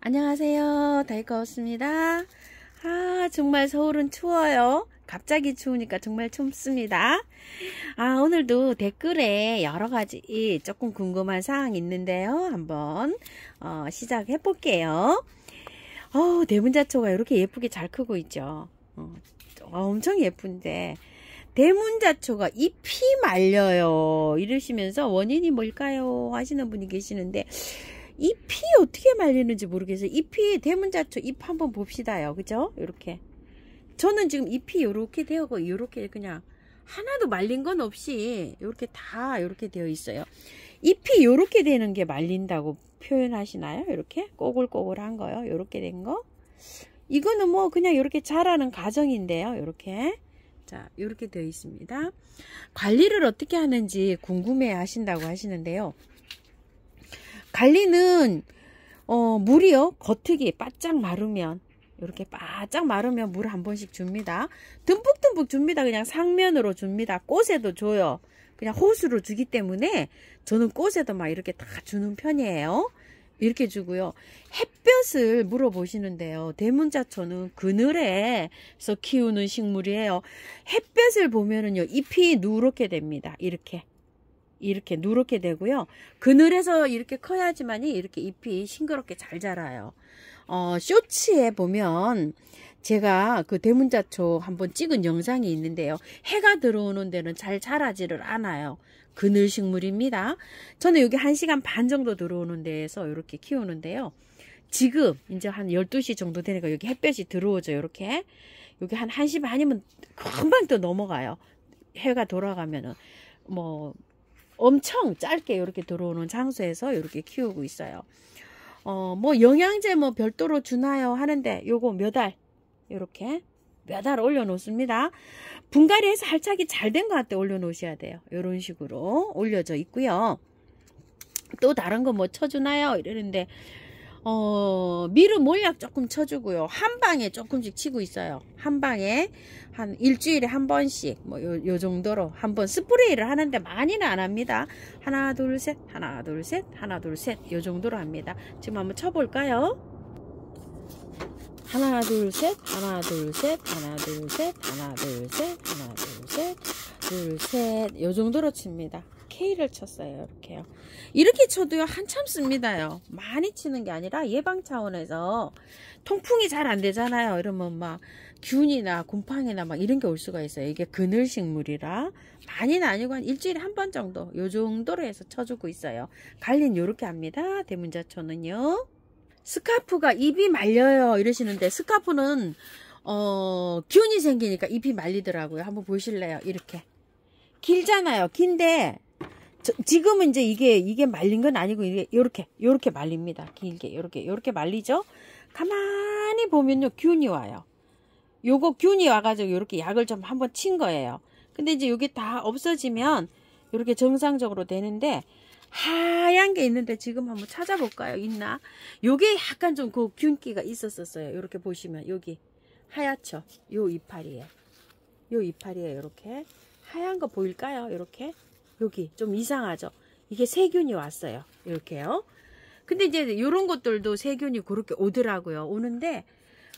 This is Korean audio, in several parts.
안녕하세요 달거웠습니다 아 정말 서울은 추워요 갑자기 추우니까 정말 춥습니다 아 오늘도 댓글에 여러가지 조금 궁금한 사항이 있는데요 한번 어, 시작해 볼게요 어 대문자초가 이렇게 예쁘게 잘 크고 있죠 어, 어, 엄청 예쁜데 대문자초가 잎이 말려요 이러시면서 원인이 뭘까요 하시는 분이 계시는데 잎이 어떻게 말리는지 모르겠어요. 잎이 대문자초 잎 한번 봅시다요. 그죠? 이렇게 저는 지금 잎이 이렇게 되어고 이렇게 그냥 하나도 말린 건 없이 이렇게 다 이렇게 되어 있어요. 잎이 이렇게 되는 게 말린다고 표현하시나요? 이렇게 꼬글꼬글한 거요. 이렇게 된 거. 이거는 뭐 그냥 이렇게 자라는 과정인데요. 이렇게 자 이렇게 되어 있습니다. 관리를 어떻게 하는지 궁금해 하신다고 하시는데요. 갈리는 어, 물이요. 겉흙이 바짝 마르면 이렇게 바짝 마르면 물 한 번씩 줍니다. 듬뿍듬뿍 줍니다. 그냥 상면으로 줍니다. 꽃에도 줘요. 그냥 호수로 주기 때문에 저는 꽃에도 막 이렇게 다 주는 편이에요. 이렇게 주고요. 햇볕을 물어보시는데요. 대문자초는 그늘에서 키우는 식물이에요. 햇볕을 보면은요, 잎이 누렇게 됩니다. 이렇게. 이렇게 누렇게 되고요. 그늘에서 이렇게 커야지만 이렇게 잎이 싱그럽게 잘 자라요. 어, 쇼츠에 보면 제가 그 대문자초 한번 찍은 영상이 있는데요. 해가 들어오는 데는 잘 자라지를 않아요. 그늘 식물입니다. 저는 여기 1시간 반 정도 들어오는 데에서 이렇게 키우는데요. 지금 이제 한 12시 정도 되니까 여기 햇볕이 들어오죠. 이렇게. 여기 한 1시 반이면 금방 또 넘어가요. 해가 돌아가면은 뭐 엄청 짧게 이렇게 들어오는 장소에서 이렇게 키우고 있어요. 어, 뭐 영양제 뭐 별도로 주나요 하는데 요거 몇 알 이렇게 몇 알 올려놓습니다. 분갈이해서 할착이 잘 된 것 같아 올려놓으셔야 돼요. 이런 식으로 올려져 있고요. 또 다른 거 뭐 쳐주나요? 이러는데 어, 미르 몰약 조금 쳐주고요. 한 방에 조금씩 치고 있어요. 한 방에 한 일주일에 한 번씩 뭐요요 정도로 한 번 스프레이를 하는데 많이는 안 합니다. 하나 둘셋 하나 둘셋 하나 둘셋요 정도로 합니다. 지금 한번 쳐볼까요? 하나 둘셋 하나 둘셋 하나 둘셋 하나 둘셋 하나 둘셋둘셋요 정도로 칩니다. K를 쳤어요. 이렇게요. 이렇게 쳐도요. 한참 씁니다요. 많이 치는 게 아니라 예방 차원에서 통풍이 잘 안 되잖아요. 이러면 막 균이나 곰팡이나 막 이런 게 올 수가 있어요. 이게 그늘식물이라 많이는 아니고 한 일주일에 한 번 정도 요 정도로 해서 쳐주고 있어요. 관리는 요렇게 합니다. 대문자초는요. 스카프가 입이 말려요. 이러시는데 스카프는 어, 균이 생기니까 잎이 말리더라고요. 한번 보실래요? 이렇게. 길잖아요. 긴데 저, 지금은 이제 이게 이게 말린 건 아니고 이게 요렇게 요렇게 말립니다. 길게 요렇게 요렇게 말리죠. 가만히 보면요 균이 와요. 요거 균이 와가지고 요렇게 약을 좀 한번 친 거예요. 근데 이제 요게 다 없어지면 요렇게 정상적으로 되는데 하얀 게 있는데 지금 한번 찾아볼까요? 있나? 요게 약간 좀 그 균기가 있었었어요. 요렇게 보시면 여기 하얗죠? 요 이파리에 요 이파리에 요렇게 하얀 거 보일까요? 요렇게 여기 좀 이상하죠? 이게 세균이 왔어요. 이렇게요. 근데 이제 이런 것들도 세균이 그렇게 오더라고요. 오는데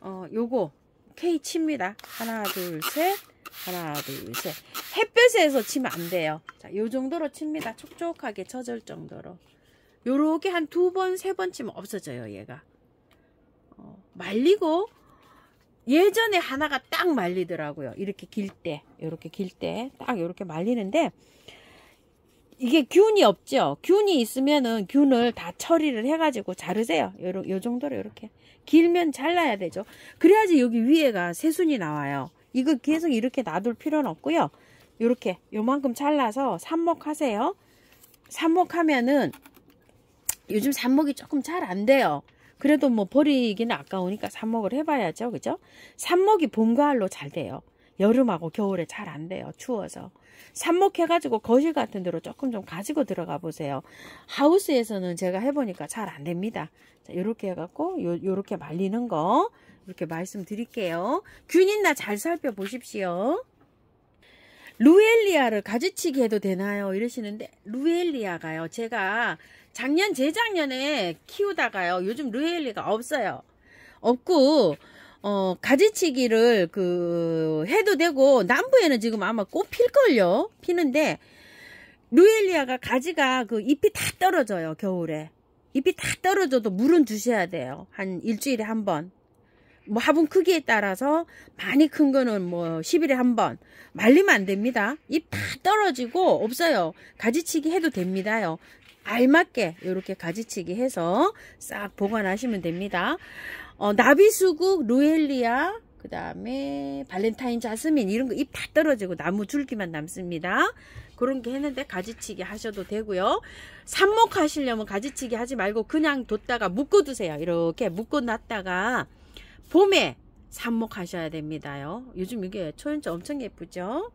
어 요거 K 칩니다. 하나 둘 셋. 하나 둘 셋. 햇볕에서 치면 안 돼요. 자, 요 정도로 칩니다. 촉촉하게 쳐질 정도로. 요렇게 한 두 번, 세 번 치면 없어져요, 얘가. 어, 말리고 예전에 하나가 딱 말리더라고요. 이렇게 길 때, 이렇게 길 때 딱 이렇게 말리는데 이게 균이 없죠. 균이 있으면은 균을 다 처리를 해가지고 자르세요. 요런, 요 정도로 이렇게 길면 잘라야 되죠. 그래야지 여기 위에가 새순이 나와요. 이거 계속 이렇게 놔둘 필요는 없고요. 이렇게 요만큼 잘라서 삽목하세요. 삽목하면은 요즘 삽목이 조금 잘 안 돼요. 그래도 뭐 버리기는 아까우니까 삽목을 해봐야죠. 그죠? 삽목이 봄, 가을로 잘 돼요. 여름하고 겨울에 잘 안 돼요. 추워서. 삽목해가지고 거실 같은 데로 조금 좀 가지고 들어가 보세요. 하우스에서는 제가 해보니까 잘 안 됩니다. 자, 요렇게 해갖고 요, 요렇게 말리는 거 이렇게 말씀드릴게요. 균인나 잘 살펴보십시오. 루엘리아를 가지치기 해도 되나요? 이러시는데 루엘리아가요. 제가 작년 재작년에 키우다가요. 요즘 루엘리가 없어요. 없고 어, 가지치기를 그 해도 되고 남부에는 지금 아마 꽃 필걸요. 피는데 루엘리아가 가지가 그 잎이 다 떨어져요. 겨울에. 잎이 다 떨어져도 물은 주셔야 돼요. 한 일주일에 한 번. 뭐 화분 크기에 따라서 많이 큰 거는 뭐 10일에 한 번 말리면 안 됩니다. 잎 다 떨어지고 없어요. 가지치기 해도 됩니다요. 알맞게 이렇게 가지치기 해서 싹 보관하시면 됩니다. 어, 나비수국, 루엘리아, 그 다음에 발렌타인 자스민 이런 거잎다 떨어지고 나무 줄기만 남습니다. 그런 게 했는데 가지치기 하셔도 되고요. 삽목 하시려면 가지치기 하지 말고 그냥 뒀다가 묶어두세요. 이렇게 묶어놨다가 봄에 삽목 하셔야 됩니다요. 요즘 이게 초연자 엄청 예쁘죠?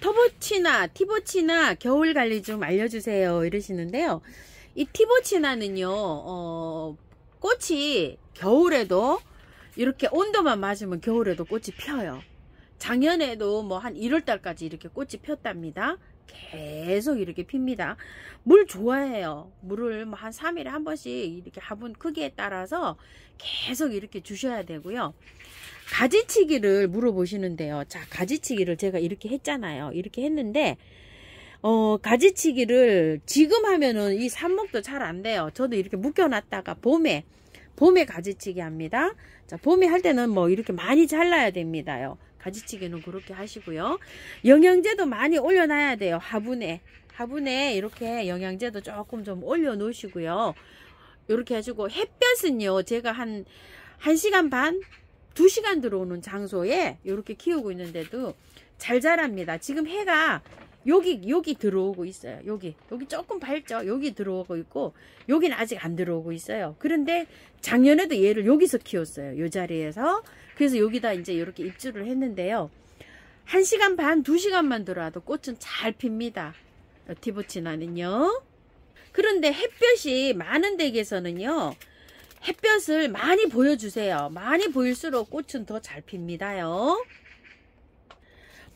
터보치나 티보치나 겨울 관리 좀 알려주세요 이러시는데요. 이 티보치나는요 어, 꽃이 겨울에도 이렇게 온도만 맞으면 겨울에도 꽃이 펴요 작년에도 뭐 한 1월달까지 이렇게 꽃이 폈답니다 계속 이렇게 핍니다 물 좋아해요 물을 뭐 한 3일에 한 번씩 이렇게 화분 크기에 따라서 계속 이렇게 주셔야 되고요 가지치기를 물어보시는데요 자 가지치기를 제가 이렇게 했잖아요 이렇게 했는데 어, 가지치기를 지금 하면은 이 삽목도 잘 안 돼요. 저도 이렇게 묶여놨다가 봄에 봄에 가지치기 합니다. 자, 봄에 할 때는 뭐 이렇게 많이 잘라야 됩니다요. 가지치기는 그렇게 하시고요. 영양제도 많이 올려놔야 돼요. 화분에. 화분에 이렇게 영양제도 조금 좀 올려놓으시고요. 이렇게 해주고 햇볕은요. 제가 한 1시간 반? 2시간 들어오는 장소에 이렇게 키우고 있는데도 잘 자랍니다. 지금 해가 여기 여기 들어오고 있어요. 여기 여기 조금 밝죠. 여기 들어오고 있고 여기는 아직 안 들어오고 있어요. 그런데 작년에도 얘를 여기서 키웠어요. 이 자리에서 그래서 여기다 이제 이렇게 입주를 했는데요. 1시간 반, 2시간만 들어와도 꽃은 잘 핍니다. 티보치나는요. 그런데 햇볕이 많은 댁에서는요. 햇볕을 많이 보여주세요. 많이 보일수록 꽃은 더 잘 핍니다요.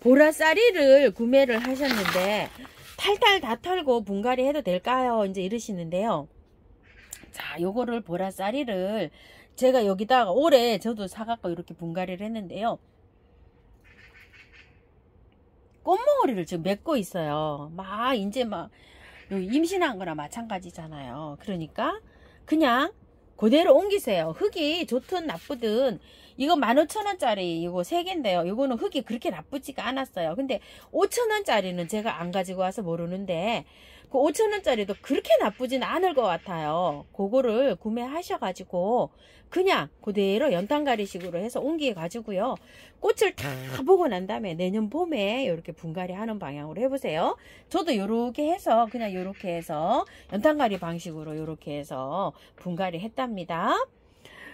보라사리를 구매를 하셨는데 탈탈 다 털고 분갈이 해도 될까요? 이제 이러시는데요. 자, 요거를 보라사리를 제가 여기다가 올해 저도 사갖고 이렇게 분갈이를 했는데요. 꽃몽오리를 지금 맺고 있어요. 막 이제 막 임신한 거나 마찬가지잖아요. 그러니까 그냥 그대로 옮기세요. 흙이 좋든 나쁘든 이거 15,000원짜리 이거 3개인데요. 이거는 흙이 그렇게 나쁘지가 않았어요. 근데 5,000원짜리는 제가 안 가지고 와서 모르는데 그 5,000원짜리도 그렇게 나쁘진 않을 것 같아요. 그거를 구매하셔가지고 그냥 그대로 연탄가리식으로 해서 옮기해 가지고요. 꽃을 다 음. 보고 난 다음에 내년 봄에 이렇게 분갈이 하는 방향으로 해보세요. 저도 이렇게 해서 그냥 이렇게 해서 연탄가리 방식으로 이렇게 해서 분갈이 했답니다.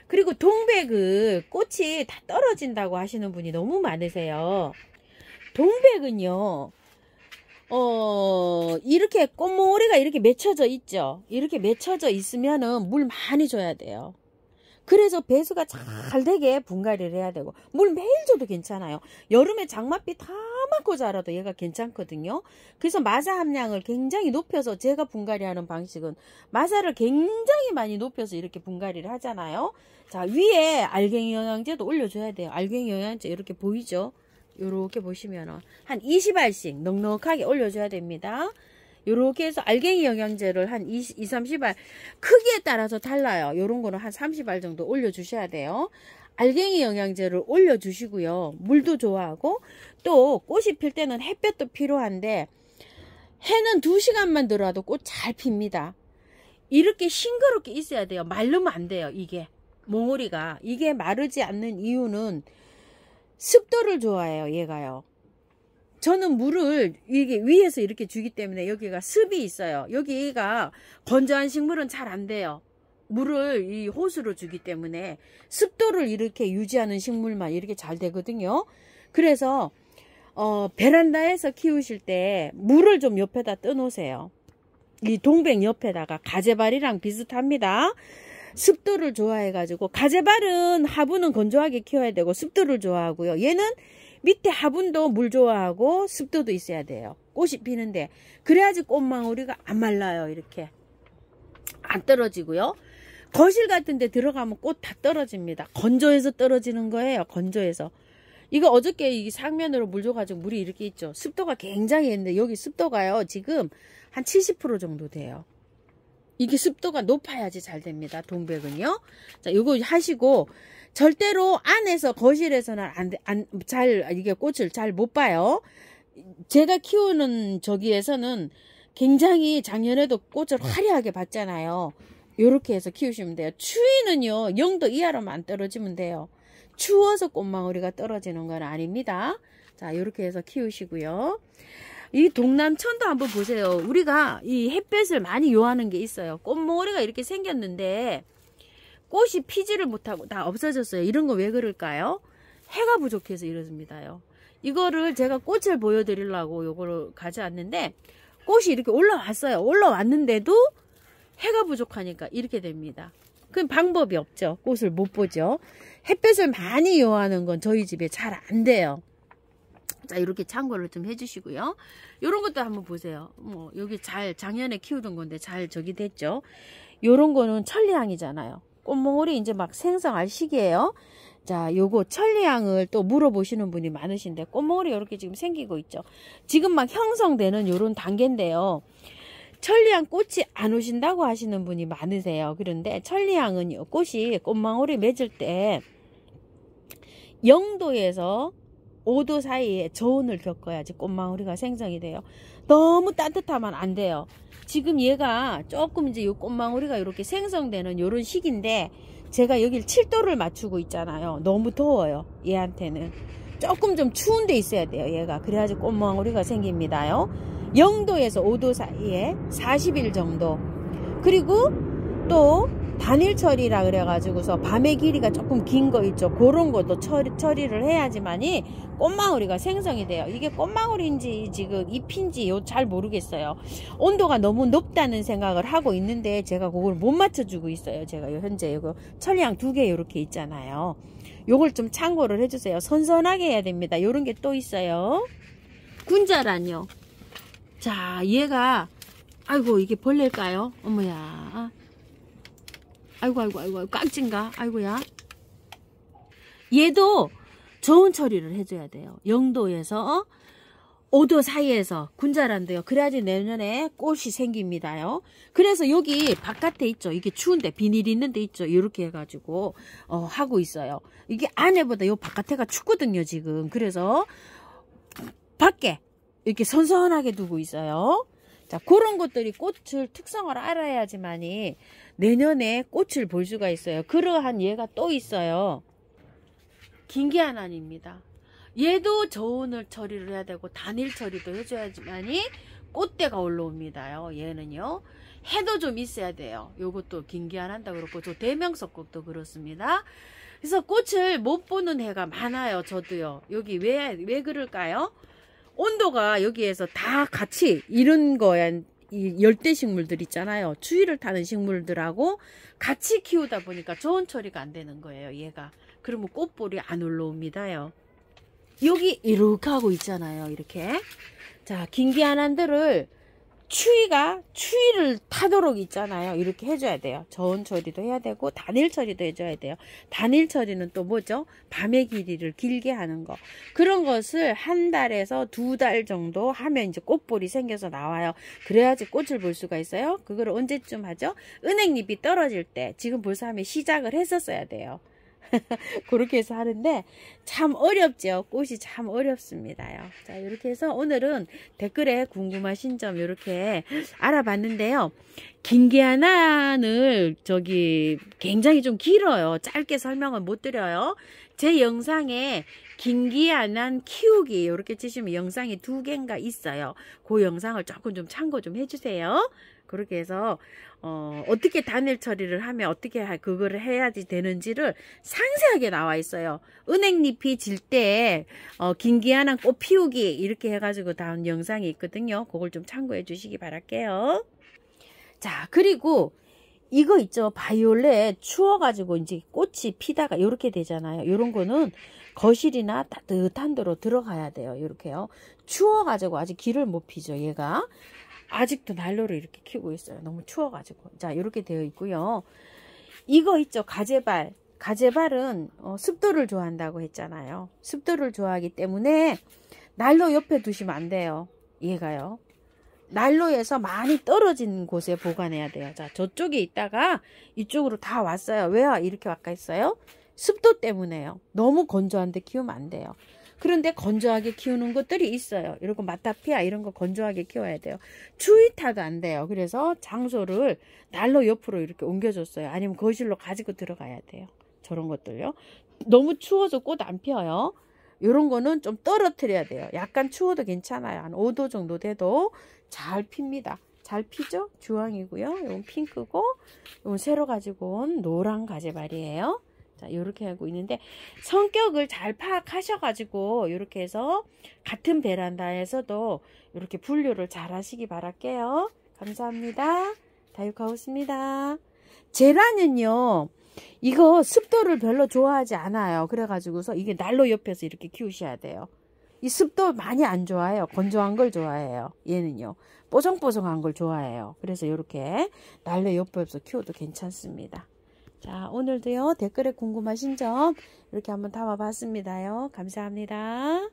그리고 동백은 꽃이 다 떨어진다고 하시는 분이 너무 많으세요. 동백은요. 어 이렇게 꽃모래가 이렇게 맺혀져 있죠. 이렇게 맺혀져 있으면은 물 많이 줘야 돼요. 그래서 배수가 잘 되게 분갈이를 해야 되고 물 매일 줘도 괜찮아요. 여름에 장맛비 다 까맣고 자라도 얘가 괜찮거든요. 그래서 마사 함량을 굉장히 높여서 제가 분갈이하는 방식은 마사를 굉장히 많이 높여서 이렇게 분갈이를 하잖아요. 자 위에 알갱이 영양제도 올려줘야 돼요. 알갱이 영양제 이렇게 보이죠? 이렇게 보시면 한 20알씩 넉넉하게 올려줘야 됩니다. 이렇게 해서 알갱이 영양제를 한 20, 30알 크기에 따라서 달라요. 이런 거는 한 30알 정도 올려주셔야 돼요. 알갱이 영양제를 올려주시고요. 물도 좋아하고 또 꽃이 필 때는 햇볕도 필요한데 해는 두시간만 들어와도 꽃 잘 핍니다. 이렇게 싱그럽게 있어야 돼요. 말르면 안 돼요. 이게 몽우리가 이게 마르지 않는 이유는 습도를 좋아해요. 얘가요. 저는 물을 이게 위에서 이렇게 주기 때문에 여기가 습이 있어요. 여기가 건조한 식물은 잘 안 돼요. 물을 이 호수로 주기 때문에 습도를 이렇게 유지하는 식물만 이렇게 잘 되거든요. 그래서 어, 베란다에서 키우실 때 물을 좀 옆에다 떠놓으세요. 이 동백 옆에다가 가재발이랑 비슷합니다. 습도를 좋아해가지고 가재발은 화분은 건조하게 키워야 되고 습도를 좋아하고요. 얘는 밑에 화분도 물 좋아하고 습도도 있어야 돼요. 꽃이 피는데 그래야지 꽃망울이가 안 말라요. 이렇게 안 떨어지고요. 거실 같은 데 들어가면 꽃 다 떨어집니다. 건조해서 떨어지는 거예요. 건조해서. 이거 어저께 이 상면으로 물 줘가지고 물이 이렇게 있죠. 습도가 굉장히 있는데 여기 습도가요. 지금 한 70% 정도 돼요. 이게 습도가 높아야지 잘 됩니다. 동백은요. 자, 이거 하시고 절대로 안에서 거실에서는 안, 안, 잘 이게 꽃을 잘 못 봐요. 제가 키우는 저기에서는 굉장히 작년에도 꽃을 네. 화려하게 봤잖아요. 이렇게 해서 키우시면 돼요. 추위는요. 0도 이하로만 떨어지면 돼요. 추워서 꽃망울이가 떨어지는 건 아닙니다. 자 이렇게 해서 키우시고요. 이 동남천도 한번 보세요. 우리가 이 햇볕을 많이 요하는 게 있어요. 꽃망울이가 이렇게 생겼는데 꽃이 피지를 못하고 다 없어졌어요. 이런 거 왜 그럴까요? 해가 부족해서 이렇습니다요. 이거를 제가 꽃을 보여드리려고 요거를 가져왔는데 꽃이 이렇게 올라왔어요. 올라왔는데도 해가 부족하니까 이렇게 됩니다. 그 방법이 없죠. 꽃을 못 보죠. 햇볕을 많이 요하는 건 저희 집에 잘 안 돼요. 자 이렇게 참고를 좀 해주시고요. 이런 것도 한번 보세요. 뭐 여기 잘 작년에 키우던 건데 잘 저기 됐죠. 요런 거는 천리향이잖아요. 꽃몽울이 이제 막 생성할 시기예요. 자, 요거 천리향을 또 물어보시는 분이 많으신데 꽃몽울이 이렇게 지금 생기고 있죠. 지금 막 형성되는 요런 단계인데요. 천리향 꽃이 안 오신다고 하시는 분이 많으세요. 그런데 천리향은요, 꽃이 꽃망울이 맺을 때 0도에서 5도 사이에 저온을 겪어야지 꽃망울이가 생성이 돼요. 너무 따뜻하면 안 돼요. 지금 얘가 조금 이제 이 꽃망울이가 이렇게 생성되는 이런 시기인데 제가 여길 7도를 맞추고 있잖아요. 너무 더워요. 얘한테는. 조금 좀 추운 데 있어야 돼요. 얘가. 그래야지 꽃망울이가 생깁니다요. 0도에서 5도 사이에 40일 정도 그리고 또 단일철이라 그래가지고서 밤의 길이가 조금 긴 거 있죠 그런 것도 처리, 처리를 해야지만이 꽃망울이가 생성이 돼요 이게 꽃망울인지 지금 잎인지 잘 모르겠어요 온도가 너무 높다는 생각을 하고 있는데 제가 그걸 못 맞춰주고 있어요 제가 현재 이거 철량 두 개 이렇게 있잖아요 요걸 좀 참고를 해주세요 선선하게 해야 됩니다 요런 게 또 있어요 군자란요 자 얘가 아이고 이게 벌레일까요? 어머야 아이고 아이고 아이고 깍진가? 아이고야 얘도 좋은 처리를 해줘야 돼요. 영도에서 어? 5도 사이에서 군자란데요. 그래야지 내년에 꽃이 생깁니다요. 그래서 여기 바깥에 있죠. 이게 추운데 비닐이 있는데 있죠. 이렇게 해가지고 어, 하고 있어요. 이게 안에보다 요 바깥에가 춥거든요. 지금 그래서 밖에 이렇게 선선하게 두고 있어요. 자, 그런 것들이 꽃을 특성을 알아야지만이 내년에 꽃을 볼 수가 있어요. 그러한 얘가 또 있어요. 긴기하나입니다. 얘도 저온을 처리를 해야 되고 단일 처리도 해줘야지만이 꽃대가 올라옵니다요. 얘는요. 해도 좀 있어야 돼요. 요것도 긴기안 한다 그렇고 저 대명석국도 그렇습니다. 그래서 꽃을 못 보는 해가 많아요. 저도요. 여기 왜 왜 그럴까요? 온도가 여기에서 다 같이 이런 거에이 열대 식물들 있잖아요 추위를 타는 식물들하고 같이 키우다 보니까 좋은 처리가 안 되는 거예요 얘가 그러면 꽃볼이 안 올라옵니다요 여기 이렇게 하고 있잖아요 이렇게 자 긴기 하나들을 추위가 추위를 타도록 있잖아요. 이렇게 해줘야 돼요. 저온 처리도 해야 되고 단일 처리도 해줘야 돼요. 단일 처리는 또 뭐죠? 밤의 길이를 길게 하는 거. 그런 것을 한 달에서 두 달 정도 하면 이제 꽃볼이 생겨서 나와요. 그래야지 꽃을 볼 수가 있어요. 그걸 언제쯤 하죠? 은행잎이 떨어질 때 지금 벌써 하면 시작을 했었어야 돼요. 그렇게 해서 하는데 참 어렵죠. 꽃이 참 어렵습니다요. 자 이렇게 해서 오늘은 댓글에 궁금하신 점 이렇게 알아봤는데요. 긴게하나는 저기 굉장히 좀 길어요. 짧게 설명을 못 드려요. 제 영상에 긴기야난 키우기 이렇게 치시면 영상이 두 개인가 있어요. 그 영상을 조금 좀 참고 좀 해주세요. 그렇게 해서 어, 어떻게 단일 처리를 하면 어떻게 그거를 해야지 되는지를 상세하게 나와 있어요. 은행잎이 질때 어, 긴기하나 꽃 피우기 이렇게 해가지고 다음 영상이 있거든요. 그걸 좀 참고해 주시기 바랄게요. 자 그리고 이거 있죠 바이올렛 추워가지고 이제 꽃이 피다가 이렇게 되잖아요 이런 거는 거실이나 따뜻한 데로 들어가야 돼요 이렇게요 추워가지고 아직 길을 못 피죠 얘가 아직도 난로를 이렇게 키고 우 있어요. 너무 추워가지고. 자, 이렇게 되어 있고요. 이거 있죠. 가재발. 가재발은 어, 습도를 좋아한다고 했잖아요. 습도를 좋아하기 때문에 난로 옆에 두시면 안 돼요. 얘가요. 난로에서 많이 떨어진 곳에 보관해야 돼요. 자, 저쪽에 있다가 이쪽으로 다 왔어요. 왜요? 이렇게 왔까 했어요? 습도 때문에요. 너무 건조한데 키우면 안 돼요. 그런데 건조하게 키우는 것들이 있어요. 이런 거 마타피아 이런 거 건조하게 키워야 돼요. 추위타도 안 돼요. 그래서 장소를 난로 옆으로 이렇게 옮겨줬어요. 아니면 거실로 가지고 들어가야 돼요. 저런 것들요. 너무 추워서 꽃 안 피어요. 이런 거는 좀 떨어뜨려야 돼요. 약간 추워도 괜찮아요. 한 5도 정도 돼도 잘 핍니다. 잘 피죠? 주황이고요. 이건 핑크고 이건 새로 가지고 온 노란 가지발이에요 자, 이렇게 하고 있는데 성격을 잘 파악하셔가지고 이렇게 해서 같은 베란다에서도 이렇게 분류를 잘 하시기 바랄게요. 감사합니다. 다육하우스입니다. 제라는요. 이거 습도를 별로 좋아하지 않아요. 그래가지고서 이게 난로 옆에서 이렇게 키우셔야 돼요. 이 습도 많이 안 좋아해요. 건조한 걸 좋아해요. 얘는요. 뽀송뽀송한 걸 좋아해요. 그래서 이렇게 날로 옆에서 키워도 괜찮습니다. 자, 오늘도요, 댓글에 궁금하신 점 이렇게 한번 담아봤습니다요. 감사합니다.